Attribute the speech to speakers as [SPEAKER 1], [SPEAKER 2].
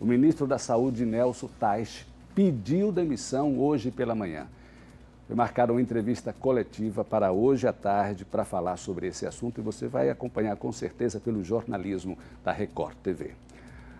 [SPEAKER 1] O ministro da Saúde, Nelson Tais, pediu demissão hoje pela manhã. Foi marcada uma entrevista coletiva para hoje à tarde para falar sobre esse assunto e você vai acompanhar com certeza pelo jornalismo da Record TV.